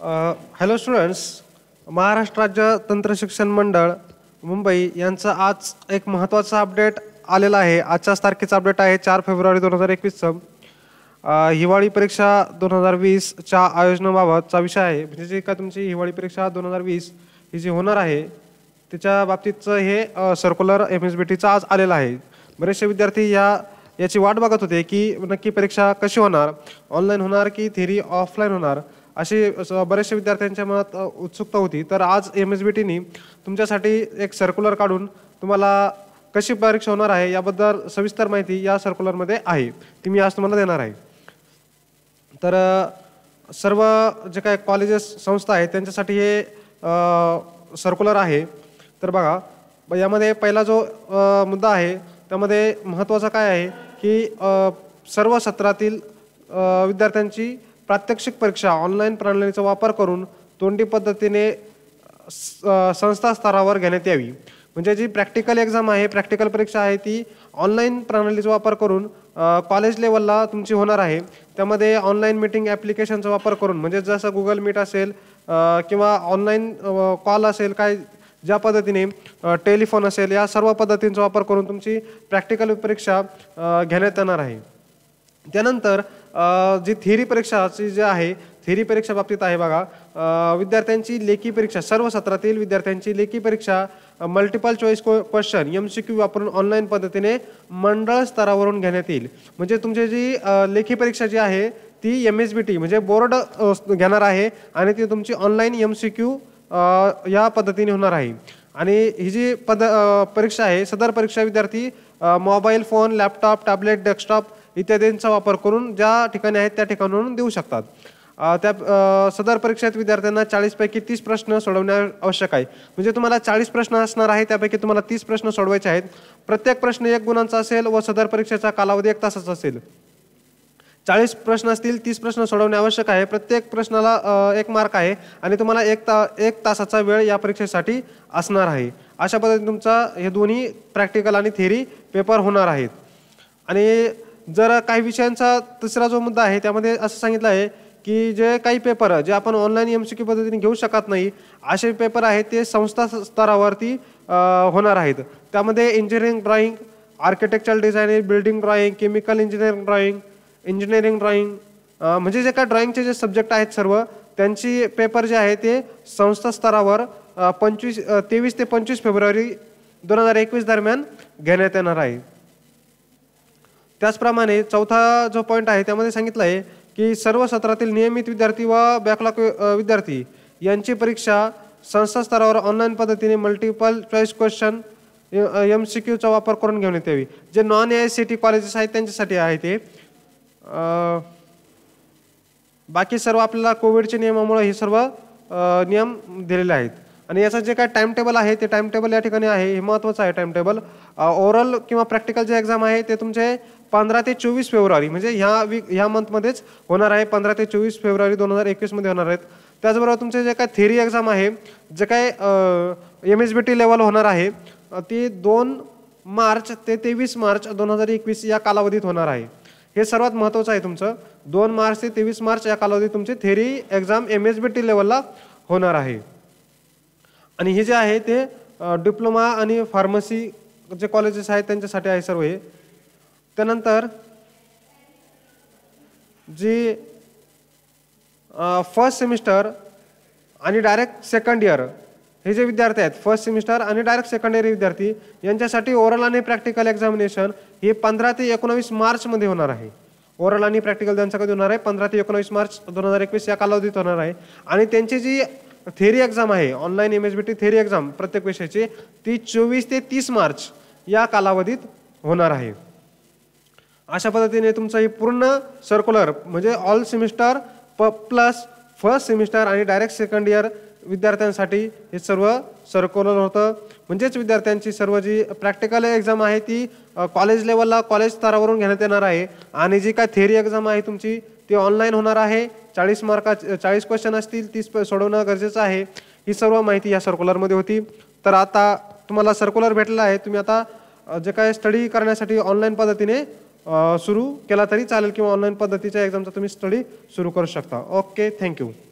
hello students Maharashtra राज्य तंत्र शिक्षण मंडळ मुंबई यांचं आज एक महत्त्वाचा अपडेट आलेला आहे आजच्याच तारखेचा अपडेट आहे चार फेब्रुवारी दोन हजार एकवीसचं हिवाळी परीक्षा दोन हजार वीसच्या आयोजनाबाबतचा विषय आहे म्हणजे जी का तुमची हिवाळी परीक्षा दोन हजार वीस ही जी होणार आहे त्याच्या बाबतीतचं हे सर्क्युलर एम एस बी आज आलेला आहे बरेचसे विद्यार्थी या याची वाट बघत होते की नक्की परीक्षा कशी होणार ऑनलाईन होणार की थेरी ऑफलाईन होणार असे बरचे विद्यार्थ्या मन उत्सुकता होती तो आज एम एस बी टी ने तुम्हारे एक सर्कुलर काढून तुम्हाला कशी परीक्षा होणार है याबद्दल सविस्तर माहिती या सर्क्युलरमध्ये आहे ती मी आज तुम्हारा देना आहे तर सर्व जे का कॉलेजेस संस्था है त्यांच्यासाठी हे सर्क्युलर आहे तर बघा यामध्ये पहिला जो मुद्दा आहे त्यामध्ये महत्त्वाचा काय आहे की सर्व सत्र विद्यार्थ्यांची प्रात्यक्षिक परीक्षा ऑनलाईन प्रणालीचा वापर करून तोंडी पद्धतीने संस्था स्तरावर घेण्यात यावी म्हणजे जी प्रॅक्टिकल एक्झाम आहे प्रॅक्टिकल परीक्षा आहे ती ऑनलाईन प्रणालीचा वापर करून कॉलेज लेवलला तुमची होणार आहे त्यामध्ये ऑनलाईन मीटिंग ॲप्लिकेशनचा वापर करून म्हणजे जसं गुगल मीट असेल किंवा ऑनलाईन कॉल असेल काय ज्या पद्धतीने टेलिफोन असेल या सर्व पद्धतींचा वापर करून तुमची प्रॅक्टिकल परीक्षा घेण्यात येणार आहे त्यानंतर जी थिरी परीक्षा जी है थिरी परीक्षा बाबतीत है बघा विद्यार्थ्यांची लेखी परीक्षा सर्व सत्रातील विद्यार्थ्यांची लेखी परीक्षा multiple choice question M C Q वापरून ऑनलाईन पद्धतीने मंडळ स्तरावरून घेण्यात येईल म्हणजे तुमची जी लेखी परीक्षा जी है ती एम एस बी टी म्हणजे बोर्ड घेणार है आणि ती तुमची ऑनलाईन एम सी क्यू या पद्धति हो रही आणि ही जी पद परीक्षा आहे सदर परीक्षा विद्यार्थी mobile phone laptop tablet desktop इत्यादींचा वापर करून ज्या ठिकाणी आहेत त्या ठिकाणावरून देऊ शकतात त्या सदर परीक्षेत विद्यार्थ्यांना चाळीसपैकी तीस प्रश्न सोडवणे आवश्यक आहे म्हणजे तुम्हाला चाळीस प्रश्न असणार आहे त्यापैकी तुम्हाला तीस प्रश्न सोडवायचे आहेत प्रत्येक प्रश्न एक गुणांचा असेल व सदर परीक्षेचा कालावधी एक तासाचा असेल चाळीस प्रश्न असतील तीस प्रश्न सोडवणे आवश्यक आहे प्रत्येक प्रश्नाला एक मार्क आहे आणि तुम्हाला एक ता एक तासाचा वेळ या परीक्षेसाठी असणार आहे अशा पद्धतीने तुमचा हे दोन्ही प्रॅक्टिकल आणि थेरी पेपर होणार आहेत आणि जर का विषयांचा तीसरा जो मुद्दा है तमें असं सांगितलं आहे की जे का पेपर जे अपन ऑनलाइन एम सी क्यू पद्धति घे शकत नहीं असे पेपर है ते संस्था स्तरावरती होणार आहेत drawing architectural designing building drawing chemical engineering drawing engineering drawing म्हणजे जे काय ड्रॉइंगचे जे सब्जेक्ट है सर्व ती पेपर जे है ते संस्था स्तरावर पंचवीस तेवीस ते पंचवीस फेब्रुवारी दोन हजार एकवीस दरम्यान घेण्यात येणार त्याचप्रमाणे चौथा जो पॉईंट आहे त्यामध्ये सांगितलं आहे की सर्व सत्रातील नियमित विद्यार्थी व बॅकलॉग विद्यार्थी यांची परीक्षा संस्था स्तरावर ऑनलाईन पद्धतीने multiple choice question M C क्यूचा वापर करून घेण्यात यावी जे non A I C T colleges आहेत त्यांच्यासाठी आहे ते बाकी सर्व आपल्याला कोविडच्या नियमामुळे हे सर्व नियम दिलेले आहेत आणि जे का टाइम टेबल है तो टाइम टेबल ये ठिकाणी आहे हे टाइम टेबल ओवरऑल कि प्रैक्टिकल जे एक्जाम है तो तुम्हें पंद्रह चौवीस फेब्रुवारी म्हणजे ह्या वीक ह्या मंथमध्येच होणार आहे पंधरा ते चोवीस फेब्रुवारी दोन हजार एकवीसमध्ये होणार आहेत त्याचबरोबर तुमचे जे का थेरी एक्झाम है जे का M S B T level होणार है अं, ती दोन मार्च ते तेवीस मार्च दोन हजार एकवीस या कालावधीत होणार है यह सर्वात महत्त्वाचं है तुमचं दोन मार्च से तेवीस मार्च या कालावधि तुम्हें theory exam M S B T लेवलला होणार है आणि हे जे आहे ते डिप्लोमा आणि फार्मसी जे कॉलेजेस आहेत त्यांच्यासाठी आहे सर्व हे त्यानंतर जी फर्स्ट सेमिस्टर आणि डायरेक्ट सेकंड इयर हे जे विद्यार्थी आहेत फर्स्ट सेमिस्टर आणि डायरेक्ट सेकंड इयर विद्यार्थी यांच्यासाठी ओरल आणि प्रॅक्टिकल एक्झामिनेशन हे पंधरा ते एकोणावीस मार्चमध्ये होणार आहे ओरल आणि प्रॅक्टिकल त्यांचा कधी होणार आहे पंधरा ते एकोणावीस मार्च दोन हजार एकवीस या कालावधीत होणार आहे आणि त्यांची जी थेरी एक्जाम है online M S B T theory exam प्रत्येक विषयाची ती चोवीस तीस मार्च या कालावधीत होणार आहे अशा पद्धति ने हे पूर्ण सर्कुलर म्हणजे ऑल सेमिस्टर प प्लस फर्स्ट सेमिस्टर आणि डायरेक्ट सेकंड इयर विद्यार्थ्यांसाठी हे सर्व सर्क्युलर होतं म्हणजेच विद्यार्थ्यांची सर्व जी प्रॅक्टिकल एक्झाम आहे ती कॉलेज लेवलला कॉलेज स्तरावरून घेण्यात येणार आहे आणि जी काय थेरी एक्झाम आहे तुमची ते ऑनलाईन होणार है चाड़ीस मार्का चाड़ीस क्वेश्चन आती तीस सोडवणं गरजेचं है हि सर्व माहिती या सर्क्युलरमध्ये होती तर आता तुम्हाला सर्कुलर भेटला है तुम्हें आता जे का स्टडी करना ऑनलाइन पद्धति ने सुरू के तरी चालेल किंवा ऑनलाईन पद्धतीच्या स्टडी सुरू करू शता ओके थैंक यू